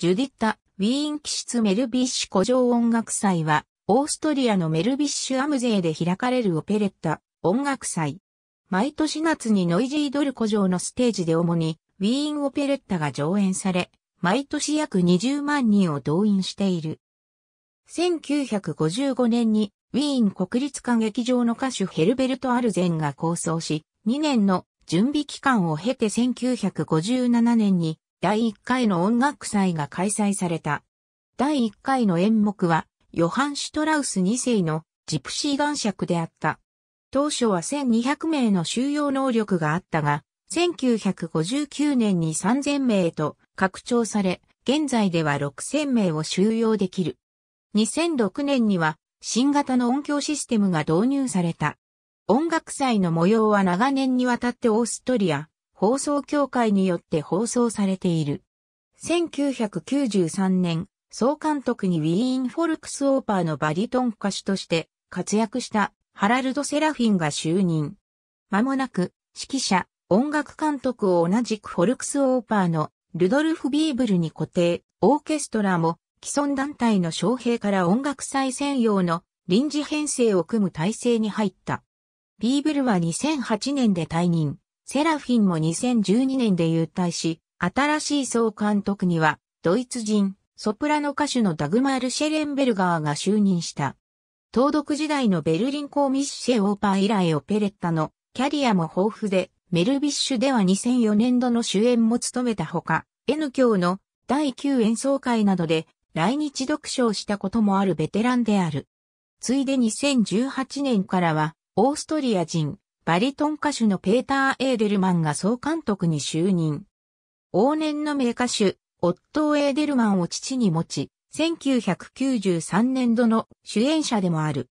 ジュディッタ・ウィーン気質メルビッシュ古城音楽祭は、オーストリアのメルビッシュアムゼーで開かれるオペレッタ音楽祭。毎年夏にノイジードル古城のステージで主にウィーンオペレッタが上演され、毎年約20万人を動員している。1955年にウィーン国立歌劇場の歌手ヘルベルト・アルゼンが構想し、2年の準備期間を経て1957年に第1回の音楽祭が開催された。第1回の演目は、ヨハン・シュトラウス2世のジプシー岩石であった。当初は1200名の収容能力があったが、1959年に3000名へと拡張され、現在では6000名を収容できる。2006年には新型の音響システムが導入された。音楽祭の模様は長年にわたってオーストリア、放送協会によって放送されている。1993年、総監督にウィーン・フォルクス・オーパーのバリトン歌手として活躍したハラルド・セラフィンが就任。間もなく、指揮者、音楽監督を同じくフォルクス・オーパーのルドルフ・ビーブルに固定、オーケストラも既存団体の招聘から音楽祭専用の臨時編成を組む体制に入った。ビーブルは2008年で退任。セラフィンも2012年で優退し、新しい総監督には、ドイツ人、ソプラノ歌手のダグマール・シェレンベルガーが就任した。東独時代のベルリンーミッシェ・オーパー以来オペレッタのキャリアも豊富で、メルビッシュでは2004年度の主演も務めたほか、N 教の第9演奏会などで来日読書をしたこともあるベテランである。ついで2018年からは、オーストリア人、バリトン歌手のペーター・エーデルマンが総監督に就任。往年の名歌手、オットー・エーデルマンを父に持ち、1993年度の主演者でもある。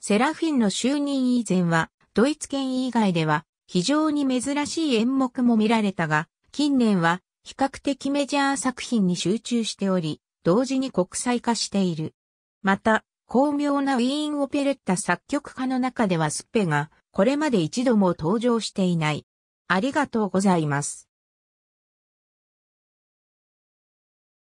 セラフィンの就任以前は、ドイツ圏以外では非常に珍しい演目も見られたが、近年は比較的メジャー作品に集中しており、同時に国際化している。また、巧妙なウィーンオペレッタ作曲家の中ではスッペがこれまで一度も登場していない。ありがとうございます。